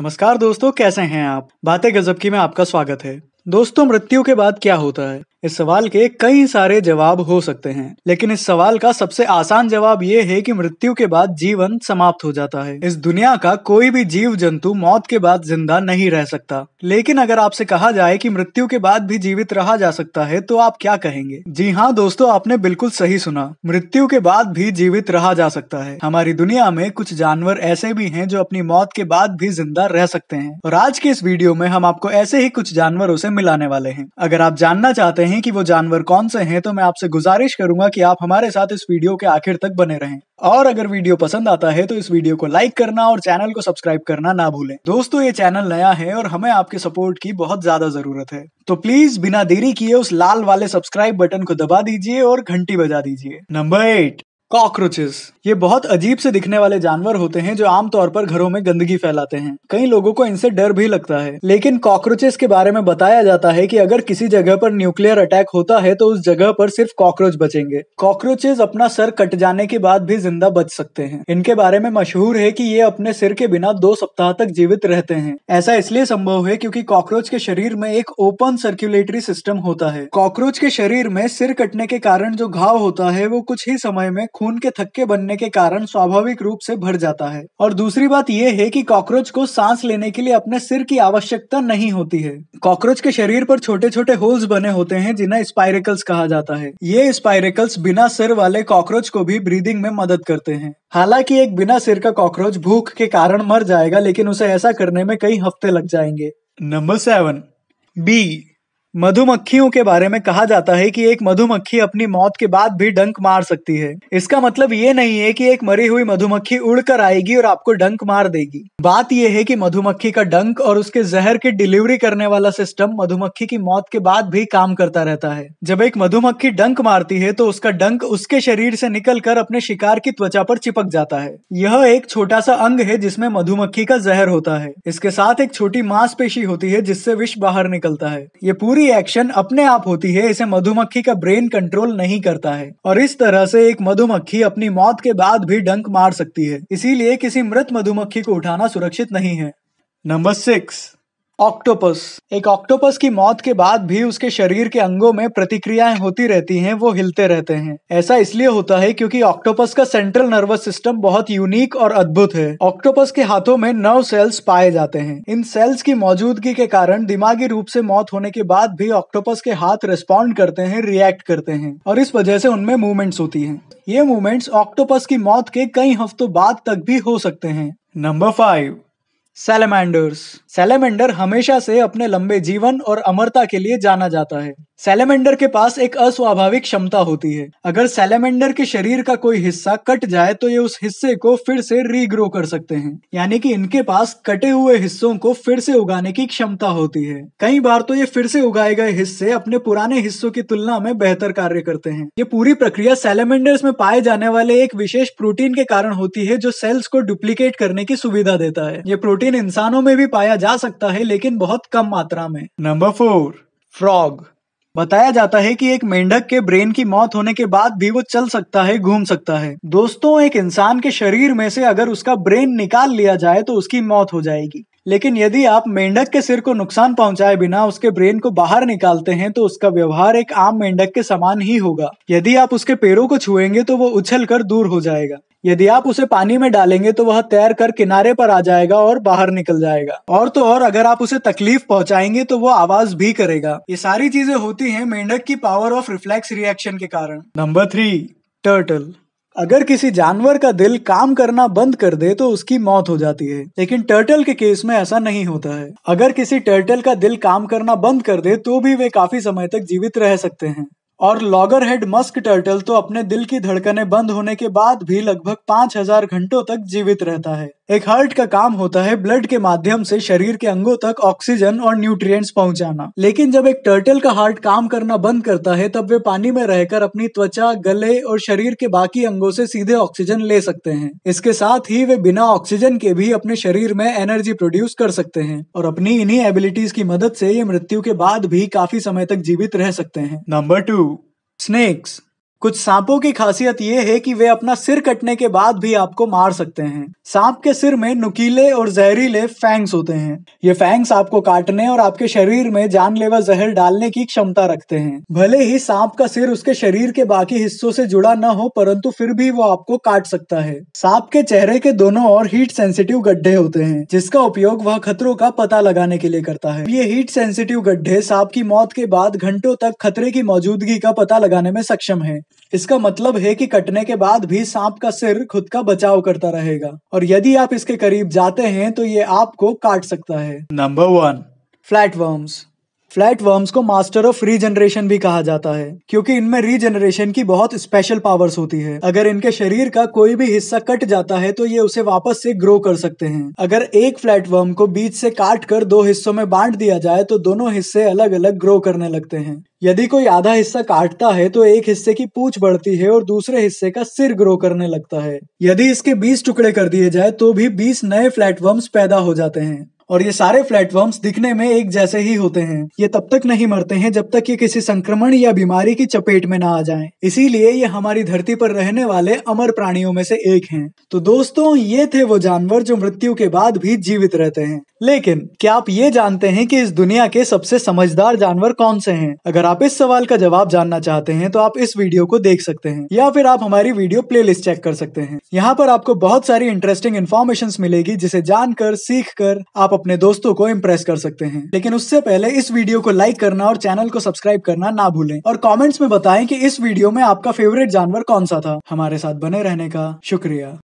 नमस्कार दोस्तों कैसे हैं आप बातें गजब की में आपका स्वागत है दोस्तों मृत्यु के बाद क्या होता है इस सवाल के कई सारे जवाब हो सकते हैं लेकिन इस सवाल का सबसे आसान जवाब ये है कि मृत्यु के बाद जीवन समाप्त हो जाता है इस दुनिया का कोई भी जीव जंतु मौत के बाद जिंदा नहीं रह सकता लेकिन अगर आपसे कहा जाए कि मृत्यु के बाद भी जीवित रहा जा सकता है तो आप क्या कहेंगे जी हाँ दोस्तों आपने बिल्कुल सही सुना मृत्यु के बाद भी जीवित रहा जा सकता है हमारी दुनिया में कुछ जानवर ऐसे भी है जो अपनी मौत के बाद भी जिंदा रह सकते हैं और आज के इस वीडियो में हम आपको ऐसे ही कुछ जानवरों से मिलाने वाले हैं अगर आप जानना चाहते हैं कि वो जानवर कौन से हैं तो मैं आपसे गुजारिश करूंगा कि आप हमारे साथ इस वीडियो के आखिर तक बने रहें और अगर वीडियो पसंद आता है तो इस वीडियो को लाइक करना और चैनल को सब्सक्राइब करना ना भूलें दोस्तों ये चैनल नया है और हमें आपके सपोर्ट की बहुत ज्यादा जरूरत है तो प्लीज बिना देरी किए उस लाल वाले सब्सक्राइब बटन को दबा दीजिए और घंटी बजा दीजिए नंबर एट कॉकरोचेस ये बहुत अजीब से दिखने वाले जानवर होते हैं जो आमतौर पर घरों में गंदगी फैलाते हैं कई लोगों को इनसे डर भी लगता है लेकिन कॉकरोचेस के बारे में बताया जाता है कि अगर किसी जगह पर न्यूक्लियर अटैक होता है तो उस जगह पर सिर्फ कॉकरोच बचेंगे कॉकरोचेस अपना सर कट जाने के बाद भी जिंदा बच सकते हैं इनके बारे में मशहूर है की ये अपने सिर के बिना दो सप्ताह तक जीवित रहते हैं ऐसा इसलिए संभव है क्यूँकी कॉकरोच के शरीर में एक ओपन सर्क्यूलेटरी सिस्टम होता है कॉकरोच के शरीर में सिर कटने के कारण जो घाव होता है वो कुछ ही समय में खून के थक्के बनने के कारण स्वाभाविक रूप से भर जाता है और दूसरी बात यह है कि कॉकरोच को सांस लेने के लिए अपने सिर की आवश्यकता नहीं होती है कॉकरोच के शरीर पर छोटे छोटे होल्स बने होते हैं जिन्हें स्पायरेकल्स कहा जाता है ये स्पायरेकल्स बिना सिर वाले कॉकरोच को भी ब्रीदिंग में मदद करते हैं हालांकि एक बिना सिर का कॉकरोच भूख के कारण मर जाएगा लेकिन उसे ऐसा करने में कई हफ्ते लग जाएंगे नंबर सेवन बी मधुमक्खियों के बारे में कहा जाता है कि एक मधुमक्खी अपनी मौत के बाद भी डंक मार सकती है इसका मतलब ये नहीं है कि एक मरी हुई मधुमक्खी उड़कर आएगी और आपको डंक मार देगी बात यह है कि मधुमक्खी का डंक और उसके जहर की डिलीवरी करने वाला सिस्टम मधुमक्खी की मौत के बाद भी काम करता रहता है जब एक मधुमक्खी डंक मारती है तो उसका डंक उसके शरीर से निकल कर अपने शिकार की त्वचा पर चिपक जाता है यह एक छोटा सा अंग है जिसमें मधुमक्खी का जहर होता है इसके साथ एक छोटी मांसपेशी होती है जिससे विष बाहर निकलता है ये पूरी एक्शन अपने आप होती है इसे मधुमक्खी का ब्रेन कंट्रोल नहीं करता है और इस तरह से एक मधुमक्खी अपनी मौत के बाद भी डंक मार सकती है इसीलिए किसी मृत मधुमक्खी को उठाना सुरक्षित नहीं है नंबर सिक्स ऑक्टोपस एक ऑक्टोपस की मौत के बाद भी उसके शरीर के अंगों में प्रतिक्रियाएं होती रहती हैं वो हिलते रहते हैं ऐसा इसलिए होता है क्योंकि ऑक्टोपस का सेंट्रल नर्वस सिस्टम बहुत यूनिक और अद्भुत है ऑक्टोपस के हाथों में नर्व सेल्स पाए जाते हैं इन सेल्स की मौजूदगी के कारण दिमागी रूप से मौत होने के बाद भी ऑक्टोपस के हाथ रेस्पॉन्ड करते हैं रिएक्ट करते हैं और इस वजह से उनमें मूवमेंट्स होती है ये मूवमेंट्स ऑक्टोपस की मौत के कई हफ्तों बाद तक भी हो सकते हैं नंबर फाइव सेलेमेंडर्स सेलेमेंडर हमेशा से अपने लंबे जीवन और अमरता के लिए जाना जाता है सैलेमेंडर के पास एक अस्वाभाविक क्षमता होती है अगर सेलेमेंडर के शरीर का कोई हिस्सा कट जाए तो ये उस हिस्से को फिर से रीग्रो कर सकते हैं यानी कि इनके पास कटे हुए हिस्सों को फिर से उगाने की क्षमता होती है कई बार तो ये फिर से उगाए गए हिस्से अपने पुराने हिस्सों की तुलना में बेहतर कार्य करते हैं ये पूरी प्रक्रिया सेलेमेंडर्स में पाए जाने वाले एक विशेष प्रोटीन के कारण होती है जो सेल्स को डुप्लीकेट करने की सुविधा देता है ये प्रोटीन प्रोटीन इंसानों में भी पाया जा सकता है लेकिन बहुत कम मात्रा में नंबर फोर फ्रॉग बताया जाता है कि एक मेंढक के ब्रेन की मौत होने के बाद भी वो चल सकता है घूम सकता है दोस्तों एक इंसान के शरीर में से अगर उसका ब्रेन निकाल लिया जाए तो उसकी मौत हो जाएगी लेकिन यदि आप मेंढक के सिर को नुकसान पहुंचाए बिना उसके ब्रेन को बाहर निकालते हैं तो उसका व्यवहार एक आम मेंढक के समान ही होगा यदि आप उसके पैरों को छुएंगे तो वो उछल कर दूर हो जाएगा यदि आप उसे पानी में डालेंगे तो वह तैर कर किनारे पर आ जाएगा और बाहर निकल जाएगा और तो और अगर आप उसे तकलीफ पहुंचाएंगे तो वो आवाज भी करेगा ये सारी चीजें होती हैं मेंढक की पावर ऑफ रिफ्लेक्स रिएक्शन के कारण नंबर थ्री टर्टल अगर किसी जानवर का दिल काम करना बंद कर दे तो उसकी मौत हो जाती है लेकिन टर्टल के केस में ऐसा नहीं होता है अगर किसी टर्टल का दिल काम करना बंद कर दे तो भी वे काफी समय तक जीवित रह सकते हैं और लॉगर हेड मस्क टर्टल तो अपने दिल की धड़कनें बंद होने के बाद भी लगभग हजार घंटों तक जीवित रहता है एक हार्ट का काम होता है ब्लड के माध्यम से शरीर के अंगों तक ऑक्सीजन और न्यूट्रिएंट्स पहुंचाना लेकिन जब एक टर्टल का हार्ट काम करना बंद करता है तब वे पानी में रहकर अपनी त्वचा गले और शरीर के बाकी अंगों से सीधे ऑक्सीजन ले सकते हैं इसके साथ ही वे बिना ऑक्सीजन के भी अपने शरीर में एनर्जी प्रोड्यूस कर सकते हैं और अपनी इन्हीं एबिलिटीज की मदद से ये मृत्यु के बाद भी काफी समय तक जीवित रह सकते हैं नंबर टू स्नेक्स कुछ सांपों की खासियत ये है कि वे अपना सिर कटने के बाद भी आपको मार सकते हैं सांप के सिर में नुकीले और जहरीले फैंग्स होते हैं ये फैंग्स आपको काटने और आपके शरीर में जानलेवा जहर डालने की क्षमता रखते हैं भले ही सांप का सिर उसके शरीर के बाकी हिस्सों से जुड़ा न हो परंतु फिर भी वो आपको काट सकता है सांप के चेहरे के दोनों और हीट सेंसिटिव गड्ढे होते हैं जिसका उपयोग वह खतरों का पता लगाने के लिए करता है ये हीट सेंसिटिव गड्ढे सांप की मौत के बाद घंटों तक खतरे की मौजूदगी का पता लगाने में सक्षम है इसका मतलब है कि कटने के बाद भी सांप का सिर खुद का बचाव करता रहेगा और यदि आप इसके करीब जाते हैं तो ये आपको काट सकता है number one flat worms flat worms को मास्टर ऑफ रीजनरेशन भी कहा जाता है क्योंकि इनमें रीजनरेशन की बहुत स्पेशल पावर्स होती है अगर इनके शरीर का कोई भी हिस्सा कट जाता है तो ये उसे वापस से ग्रो कर सकते हैं अगर एक फ्लैट वर्म को बीच से काट कर दो हिस्सों में बांट दिया जाए तो दोनों हिस्से अलग अलग ग्रो करने लगते हैं यदि कोई आधा हिस्सा काटता है तो एक हिस्से की पूछ बढ़ती है और दूसरे हिस्से का सिर ग्रो करने लगता है यदि इसके बीस टुकड़े कर दिए जाए तो भी बीस नए फ्लैटवर्म्स पैदा हो जाते हैं और ये सारे प्लेटफॉर्म्स दिखने में एक जैसे ही होते हैं ये तब तक नहीं मरते हैं जब तक ये किसी संक्रमण या बीमारी की चपेट में ना आ जाए इसीलिए ये हमारी धरती पर रहने वाले अमर प्राणियों में से एक है तो दोस्तों ये थे वो जानवर जो मृत्यु के बाद भी जीवित रहते हैं लेकिन क्या आप ये जानते हैं कि इस दुनिया के सबसे समझदार जानवर कौन से हैं? अगर आप इस सवाल का जवाब जानना चाहते हैं तो आप इस वीडियो को देख सकते हैं या फिर आप हमारी वीडियो प्लेलिस्ट चेक कर सकते हैं यहाँ पर आपको बहुत सारी इंटरेस्टिंग इन्फॉर्मेशन मिलेगी जिसे जानकर सीख कर आप अपने दोस्तों को इम्प्रेस कर सकते हैं लेकिन उससे पहले इस वीडियो को लाइक करना और चैनल को सब्सक्राइब करना ना भूलें और कमेंट्स में बताएं कि इस वीडियो में आपका फेवरेट जानवर कौन सा था हमारे साथ बने रहने का शुक्रिया